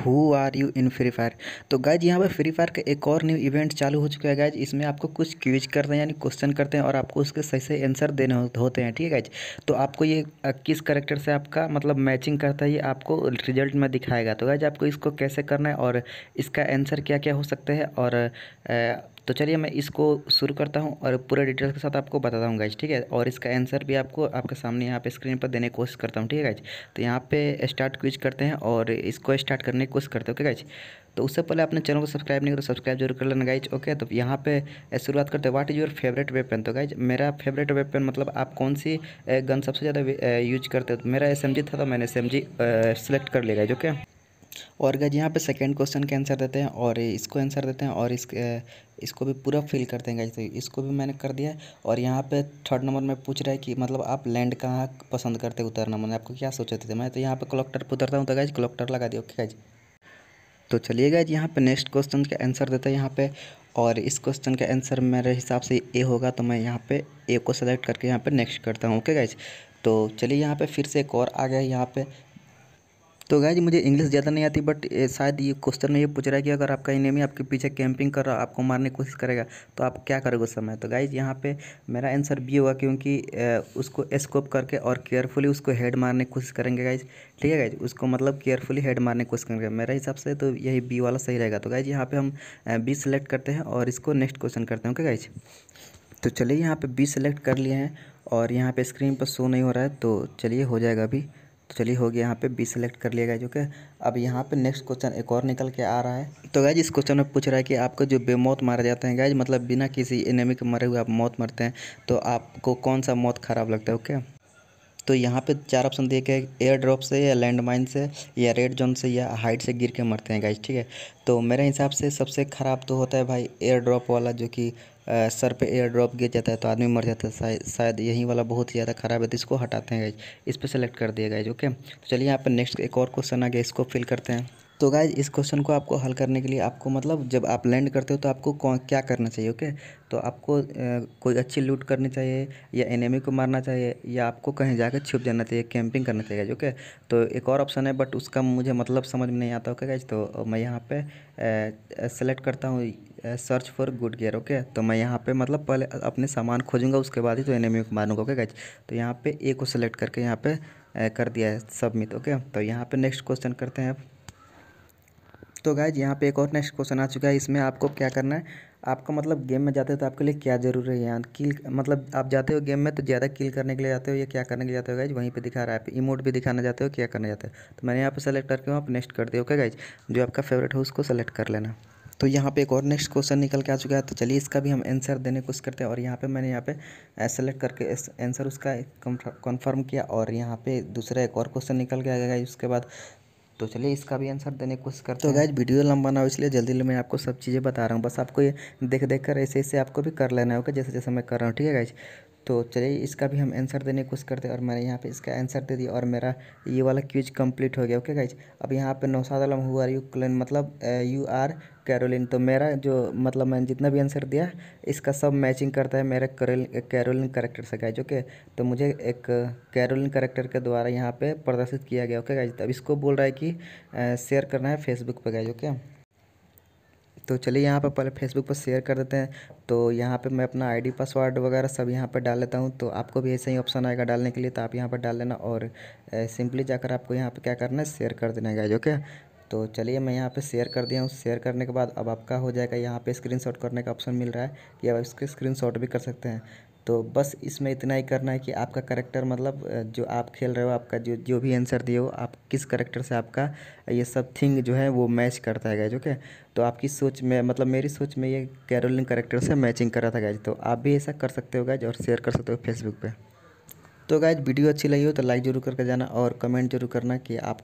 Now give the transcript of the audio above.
who are you in free fire तो guys यहाँ पर फ्री फायर का एक और न्यू इवेंट चालू हो चुका है गाइज इसमें आपको कुछ क्यूज करते हैं यानी क्वेश्चन करते हैं और आपको उसके सही से आंसर देने होते हैं ठीक है गाइज तो आपको ये किस करेक्टर से आपका मतलब मैचिंग करता है ये आपको रिजल्ट में दिखाएगा तो गाइज आपको इसको कैसे करना है और इसका आंसर क्या क्या हो सकता है और तो चलिए मैं इसको शुरू करता हूँ और पूरा डिटेल्स के साथ आपको बताता हूँ गाइज ठीक है और इसका आंसर भी आपको आपके सामने यहाँ पे स्क्रीन पर देने की कोशिश करता हूँ ठीक है गाइज तो यहाँ पे स्टार्ट क्विज करते हैं और इसको स्टार्ट करने की कोशिश करते हैं ओके गाइज तो उससे पहले अपने चैनल को सब्सक्राइब नहीं करो सब्सक्राइब जरूर कर लेना गाइज ओके तो यहाँ पे शुरुआत करते हैं what is your favourite weapon तो गाइज मेरा फेवरेट वेपन मतलब आप कौन सी गन सबसे ज़्यादा यूज करते हो तो मेरा एस था तो मैंने एस सेलेक्ट कर लिया गाइज ओके और गज यहाँ पे सेकंड क्वेश्चन के आंसर देते हैं और इसको आंसर देते हैं और इस इसको भी पूरा फिल करते हैं गज तो इसको भी मैंने कर दिया और यहाँ पे थर्ड नंबर में पूछ रहा है कि मतलब आप लैंड कहाँ पसंद करते उतरना मैंने आपको क्या सोचते थे मैं तो यहाँ पर कलेक्टर पर उतरता हूँ तो गज कलेक्टर लगा दिया ओके गज तो चलिए गज यहाँ पर नेक्स्ट क्वेश्चन का आंसर देते हैं यहाँ पर और इस क्वेश्चन का आंसर मेरे हिसाब से ए होगा तो मैं यहाँ पर ए को सेलेक्ट करके यहाँ पर नेक्स्ट करता हूँ ओके गाइज तो चलिए यहाँ पे फिर से एक और आ गया यहाँ पे तो गाय मुझे इंग्लिश ज़्यादा नहीं आती बट शायद ये क्वेश्चन में ये पूछ रहा है कि अगर आपका इनेमी आपके पीछे कैंपिंग कर रहा आपको मारने की कोशिश करेगा तो आप क्या करोगे उस समय तो गाइज यहाँ पे मेरा आंसर बी होगा क्योंकि उसको स्कोप करके और केयरफुली उसको हेड मारने की कोशिश करेंगे गाइज ठीक है गाइज उसको मतलब केयरफुली हेड मारने की कोशिश करेंगे मेरे हिसाब से तो यही बी वाला सही रहेगा तो गाइज यहाँ पर हम बी सेलेक्ट करते हैं और इसको नेक्स्ट क्वेश्चन करते हैं ओके गाइज तो चलिए यहाँ पे बी सेलेक्ट कर लिए हैं और यहाँ पर स्क्रीन पर शो नहीं हो रहा है तो चलिए हो जाएगा अभी तो चलिए हो गया यहाँ पे बी सेलेक्ट कर लिया गया जो कि अब यहाँ पे नेक्स्ट क्वेश्चन एक और निकल के आ रहा है तो गाइज इस क्वेश्चन में पूछ रहा है कि आपको जो बेमौत मारे जाते हैं गाइज मतलब बिना किसी एनेमी के मरे हुए आप मौत मरते हैं तो आपको कौन सा मौत खराब लगता है ओके तो यहाँ पे चार ऑप्शन दिए गए एयर ड्रॉप से या लैंड माइन से या रेड जोन से या हाइट से गिर के मरते हैं गाइज ठीक है तो मेरे हिसाब से सबसे ख़राब तो होता है भाई एयर ड्रॉप वाला जो कि सर पे एयर ड्रॉप गिर जाता है तो आदमी मर जाता है शायद शायद यही वाला बहुत ही ज़्यादा ख़राब है तो इसको हटाते हैं गाइज इस पर सेलेक्ट कर दिया गाइज ओके तो चलिए यहाँ पर नेक्स्ट एक और क्वेश्चन आ गया इसको फिल करते हैं तो गाइज इस क्वेश्चन को आपको हल करने के लिए आपको मतलब जब आप लैंड करते हो तो आपको क्या करना चाहिए ओके तो आपको कोई अच्छी लूट करनी चाहिए या एनिमी को मारना चाहिए या आपको कहीं जाकर छिप जाना चाहिए कैंपिंग करना चाहिए ओके तो एक और ऑप्शन है बट उसका मुझे मतलब समझ में नहीं आता ओके गाइज तो मैं यहाँ पर सेलेक्ट करता हूँ search for good gear okay तो मैं यहाँ पे मतलब पहले अपने सामान खोजूंगा उसके बाद ही तो एनिमी को मारूंगा ओके गाइज तो यहाँ पे ए को सेलेक्ट करके यहाँ पे कर दिया है सबमिट ओके तो यहाँ पे नेक्स्ट क्वेश्चन करते हैं तो गाइज यहाँ पे एक और नेक्स्ट क्वेश्चन आ चुका है इसमें आपको क्या करना है आपका मतलब गेम में जाते हो तो आपके लिए क्या जरूरी है यहाँ किल मतलब आप जाते हो गेम में तो ज़्यादा किल करने के लिए जाते हो या क्या करने के लिए जाते हो गाइज वहीं पे दिखा रहा है आप इमोट भी दिखाना जाते हो क्या करने जाते हो तो मैंने यहाँ पर सेलेक्ट करके वहाँ पर नेक्स्ट कर दिया ओके गाइज जो आपका फेवरेट हो उसको सेलेक्ट कर लेना तो यहाँ पे एक और नेक्स्ट क्वेश्चन निकल के आ चुका है तो चलिए इसका भी हम आंसर देने की कोशिश करते हैं और यहाँ पे मैंने यहाँ पे सेलेक्ट करके आंसर उसका कंफर्म किया और यहाँ पे दूसरा एक और क्वेश्चन निकल के आ गया उसके बाद तो चलिए इसका भी आंसर देने की कोशिश करते तो गाइज वीडियो लंबा ना हो इसलिए जल्दी मैं आपको सब चीज़ें बता रहा हूँ बस आपको ये देख देख कर ऐसे ऐसे आपको भी कर लेना होगा जैसे जैसे मैं कर रहा हूँ ठीक है गाइज तो चलिए इसका भी हम आंसर देने की कोशिश करते हैं और मैंने यहाँ पे इसका आंसर दे दिया और मेरा ये वाला क्यूज कंप्लीट हो गया ओके गाइज अब यहाँ पे नौसाद आलम हुआ यू क्लिन मतलब यू आर कैरोलिन तो मेरा जो मतलब मैंने जितना भी आंसर दिया इसका सब मैचिंग करता है मेरे कैरोलिन करेक्टर से गाइज ओके तो मुझे एक कैरोलिन uh, करेक्टर के द्वारा यहाँ पर प्रदर्शित किया गया ओके गाइज तब इसको बोल रहा है कि शेयर uh, करना है फेसबुक पर गाइज ओके तो चलिए यहाँ पर पहले फेसबुक पर शेयर कर देते हैं तो यहाँ पे मैं अपना आईडी पासवर्ड वगैरह सब यहाँ पर डाल लेता हूँ तो आपको भी ऐसा ही ऑप्शन आएगा डालने के लिए तो आप यहाँ पर डाल लेना और सिंपली जाकर आपको यहाँ पर क्या करना है शेयर कर देना गाइज ओके तो चलिए मैं यहाँ पे शेयर कर दिया हूँ शेयर करने के बाद अब आपका हो जाएगा यहाँ पे स्क्रीनशॉट करने का ऑप्शन मिल रहा है कि आप इसके स्क्रीनशॉट भी कर सकते हैं तो बस इसमें इतना ही करना है कि आपका करेक्टर मतलब जो आप खेल रहे हो आपका जो जो भी आंसर दिए हो आप किस करेक्टर से आपका ये सब थिंग जो है वो मैच करता है गैज ओके तो आपकी सोच में मतलब मेरी सोच में ये कैरोलिन करेक्टर से मैचिंग कर रहा था गैज तो आप भी ऐसा कर सकते हो गैज और शेयर कर सकते हो फेसबुक पर तो गैज वीडियो अच्छी लगी हो तो लाइक ज़रूर करके जाना और कमेंट जरूर करना कि आप